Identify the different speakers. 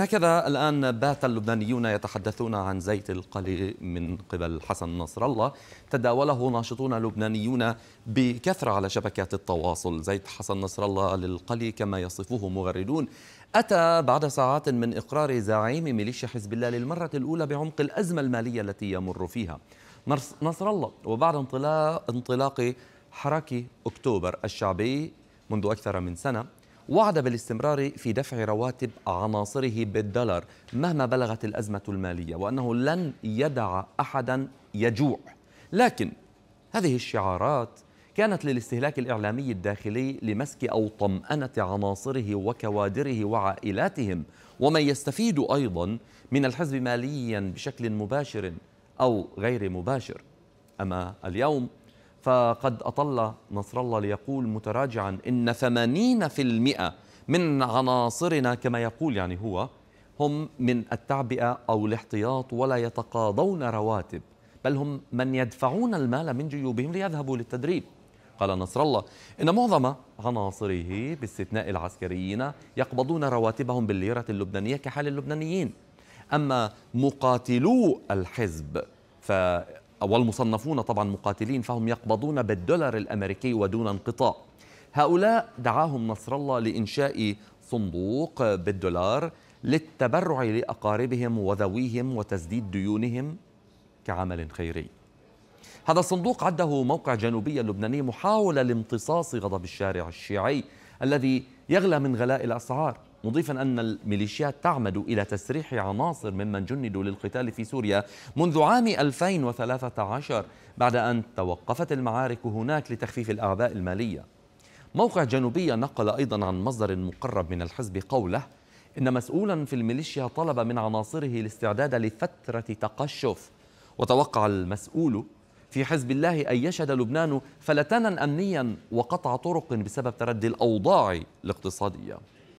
Speaker 1: هكذا الآن بات اللبنانيون يتحدثون عن زيت القلي من قبل حسن نصر الله تداوله ناشطون لبنانيون بكثرة على شبكات التواصل زيت حسن نصر الله للقلي كما يصفه مغردون أتى بعد ساعات من إقرار زعيم ميليشيا حزب الله للمرة الأولى بعمق الأزمة المالية التي يمر فيها نصر الله وبعد انطلاق حركة أكتوبر الشعبي منذ أكثر من سنة وعد بالاستمرار في دفع رواتب عناصره بالدولار مهما بلغت الأزمة المالية وأنه لن يدع أحدا يجوع لكن هذه الشعارات كانت للاستهلاك الإعلامي الداخلي لمسك أو طمأنة عناصره وكوادره وعائلاتهم ومن يستفيد أيضا من الحزب ماليا بشكل مباشر أو غير مباشر أما اليوم فقد أطل نصر الله ليقول متراجعا إن 80% من عناصرنا كما يقول يعني هو هم من التعبئة أو الاحتياط ولا يتقاضون رواتب بل هم من يدفعون المال من جيوبهم ليذهبوا للتدريب قال نصر الله إن معظم عناصره باستثناء العسكريين يقبضون رواتبهم بالليرة اللبنانية كحال اللبنانيين أما مقاتلو الحزب ف والمصنفون طبعا مقاتلين فهم يقبضون بالدولار الأمريكي ودون انقطاع هؤلاء دعاهم نصر الله لإنشاء صندوق بالدولار للتبرع لأقاربهم وذويهم وتسديد ديونهم كعمل خيري هذا الصندوق عده موقع جنوبي اللبناني محاولة لامتصاص غضب الشارع الشيعي الذي يغلى من غلاء الأسعار مضيفا أن الميليشيات تعمد إلى تسريح عناصر ممن جندوا للقتال في سوريا منذ عام 2013 بعد أن توقفت المعارك هناك لتخفيف الأعباء المالية موقع جنوبية نقل أيضا عن مصدر مقرب من الحزب قوله إن مسؤولا في الميليشيا طلب من عناصره الاستعداد لفترة تقشف وتوقع المسؤول في حزب الله أن يشهد لبنان فلتانا أمنيا وقطع طرق بسبب تردي الأوضاع الاقتصادية